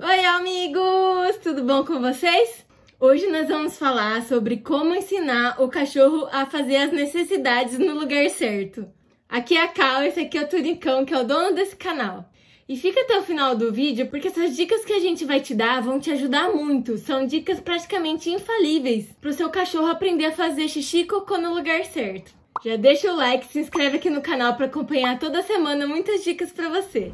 Oi, amigos! Tudo bom com vocês? Hoje nós vamos falar sobre como ensinar o cachorro a fazer as necessidades no lugar certo. Aqui é a Cal, esse aqui é o Turicão, que é o dono desse canal. E fica até o final do vídeo, porque essas dicas que a gente vai te dar vão te ajudar muito. São dicas praticamente infalíveis para o seu cachorro aprender a fazer xixi e cocô no lugar certo. Já deixa o like, se inscreve aqui no canal para acompanhar toda semana muitas dicas para você.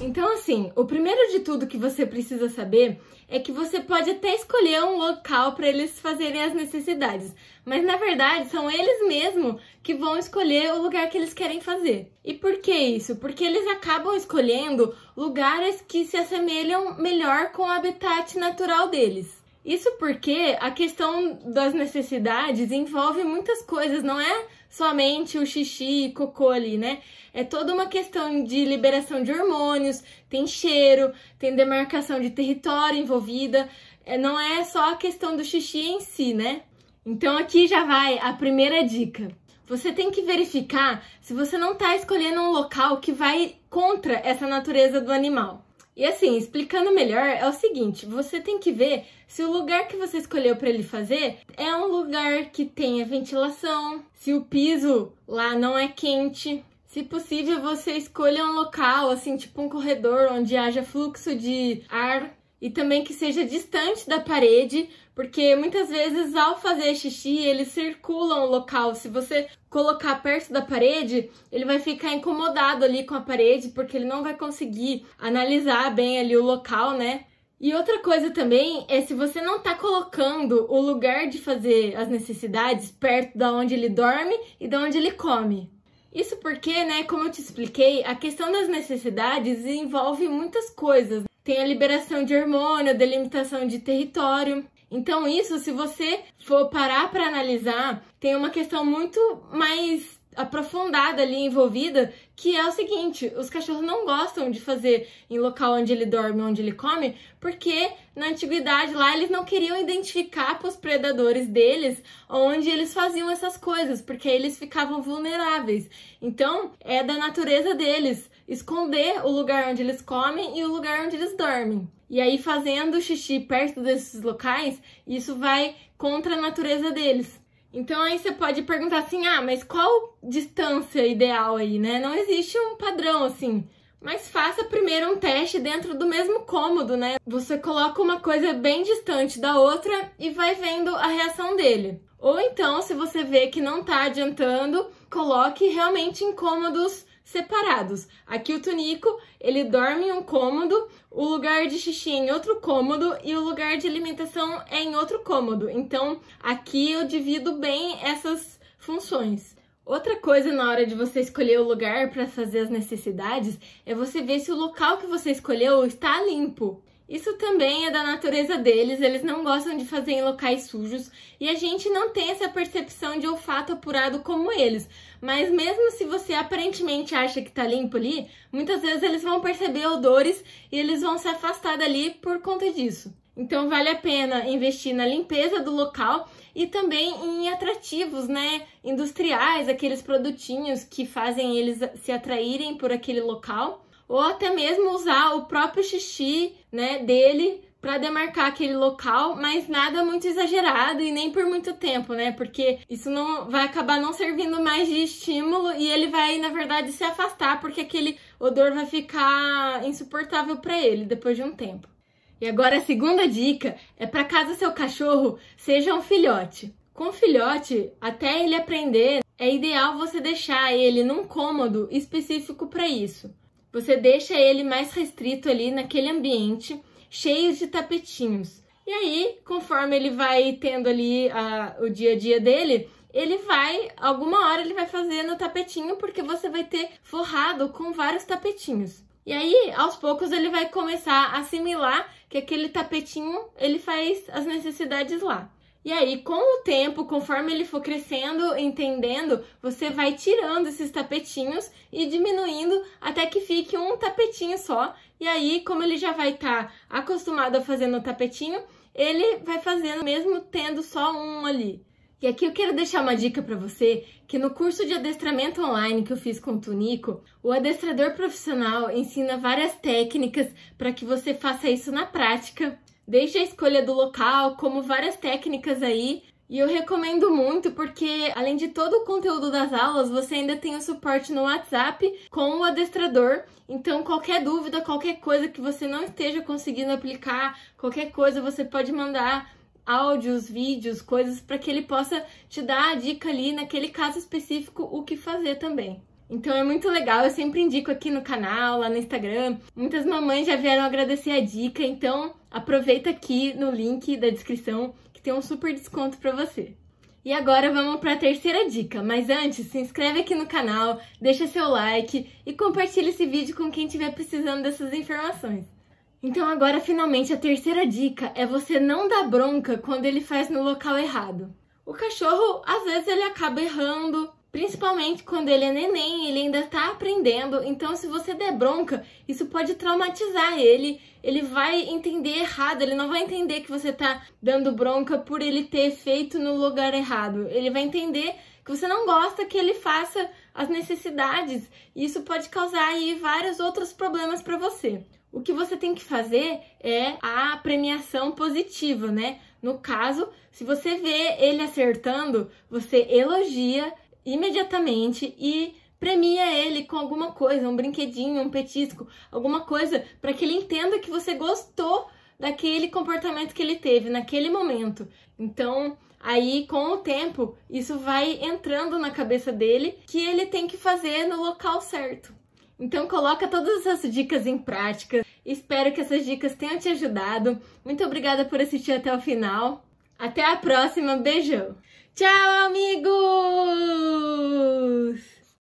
Então, assim, o primeiro de tudo que você precisa saber é que você pode até escolher um local para eles fazerem as necessidades, mas na verdade são eles mesmos que vão escolher o lugar que eles querem fazer. E por que isso? Porque eles acabam escolhendo lugares que se assemelham melhor com o habitat natural deles. Isso porque a questão das necessidades envolve muitas coisas, não é somente o xixi e cocô ali, né? É toda uma questão de liberação de hormônios, tem cheiro, tem demarcação de território envolvida, é, não é só a questão do xixi em si, né? Então aqui já vai a primeira dica. Você tem que verificar se você não está escolhendo um local que vai contra essa natureza do animal. E assim, explicando melhor, é o seguinte: você tem que ver se o lugar que você escolheu para ele fazer é um lugar que tenha ventilação, se o piso lá não é quente. Se possível, você escolha um local, assim, tipo um corredor onde haja fluxo de ar e também que seja distante da parede, porque muitas vezes ao fazer xixi eles circulam o local. Se você colocar perto da parede, ele vai ficar incomodado ali com a parede, porque ele não vai conseguir analisar bem ali o local, né? E outra coisa também é se você não tá colocando o lugar de fazer as necessidades perto da onde ele dorme e da onde ele come. Isso porque, né, como eu te expliquei, a questão das necessidades envolve muitas coisas tem a liberação de hormônio, delimitação de território. Então, isso, se você for parar para analisar, tem uma questão muito mais aprofundada ali envolvida, que é o seguinte: os cachorros não gostam de fazer em local onde ele dorme, onde ele come, porque na antiguidade lá eles não queriam identificar para os predadores deles onde eles faziam essas coisas, porque eles ficavam vulneráveis. Então, é da natureza deles esconder o lugar onde eles comem e o lugar onde eles dormem. E aí, fazendo xixi perto desses locais, isso vai contra a natureza deles. Então aí você pode perguntar assim: ah, mas qual distância ideal aí, né? Não existe um padrão assim. Mas faça primeiro um teste dentro do mesmo cômodo, né? Você coloca uma coisa bem distante da outra e vai vendo a reação dele. Ou então, se você vê que não tá adiantando, coloque realmente em cômodos separados. Aqui o Tunico, ele dorme em um cômodo, o lugar de xixi é em outro cômodo e o lugar de alimentação é em outro cômodo. Então, aqui eu divido bem essas funções. Outra coisa na hora de você escolher o lugar para fazer as necessidades é você ver se o local que você escolheu está limpo. Isso também é da natureza deles, eles não gostam de fazer em locais sujos e a gente não tem essa percepção de olfato apurado como eles. Mas mesmo se você aparentemente acha que tá limpo ali, muitas vezes eles vão perceber odores e eles vão se afastar dali por conta disso. Então vale a pena investir na limpeza do local e também em atrativos, né, industriais, aqueles produtinhos que fazem eles se atraírem por aquele local ou até mesmo usar o próprio xixi, né, dele para demarcar aquele local, mas nada muito exagerado e nem por muito tempo, né? Porque isso não vai acabar não servindo mais de estímulo e ele vai, na verdade, se afastar porque aquele odor vai ficar insuportável para ele depois de um tempo. E agora a segunda dica é para caso seu cachorro seja um filhote. Com filhote, até ele aprender, é ideal você deixar ele num cômodo específico para isso. Você deixa ele mais restrito ali naquele ambiente, cheio de tapetinhos. E aí, conforme ele vai tendo ali a, o dia a dia dele, ele vai, alguma hora ele vai fazer no tapetinho, porque você vai ter forrado com vários tapetinhos. E aí, aos poucos, ele vai começar a assimilar que aquele tapetinho ele faz as necessidades lá. E aí, com o tempo, conforme ele for crescendo, entendendo, você vai tirando esses tapetinhos e diminuindo até que fique um tapetinho só. E aí, como ele já vai estar tá acostumado a fazer no tapetinho, ele vai fazendo mesmo tendo só um ali. E aqui eu quero deixar uma dica para você, que no curso de adestramento online que eu fiz com o Tunico, o adestrador profissional ensina várias técnicas para que você faça isso na prática desde a escolha do local, como várias técnicas aí. E eu recomendo muito porque, além de todo o conteúdo das aulas, você ainda tem o suporte no WhatsApp com o adestrador. Então, qualquer dúvida, qualquer coisa que você não esteja conseguindo aplicar, qualquer coisa, você pode mandar áudios, vídeos, coisas para que ele possa te dar a dica ali, naquele caso específico, o que fazer também. Então é muito legal, eu sempre indico aqui no canal, lá no Instagram. Muitas mamães já vieram agradecer a dica, então aproveita aqui no link da descrição que tem um super desconto para você. E agora vamos para a terceira dica, mas antes se inscreve aqui no canal, deixa seu like e compartilha esse vídeo com quem estiver precisando dessas informações. Então agora finalmente a terceira dica é você não dar bronca quando ele faz no local errado. O cachorro às vezes ele acaba errando, Principalmente quando ele é neném, ele ainda tá aprendendo. Então, se você der bronca, isso pode traumatizar ele. Ele vai entender errado, ele não vai entender que você tá dando bronca por ele ter feito no lugar errado. Ele vai entender que você não gosta que ele faça as necessidades. E isso pode causar aí vários outros problemas para você. O que você tem que fazer é a premiação positiva, né? No caso, se você vê ele acertando, você elogia imediatamente e premia ele com alguma coisa, um brinquedinho, um petisco, alguma coisa para que ele entenda que você gostou daquele comportamento que ele teve naquele momento. Então, aí com o tempo, isso vai entrando na cabeça dele que ele tem que fazer no local certo. Então coloca todas essas dicas em prática. Espero que essas dicas tenham te ajudado. Muito obrigada por assistir até o final. Até a próxima, beijão! Tchau, amigos!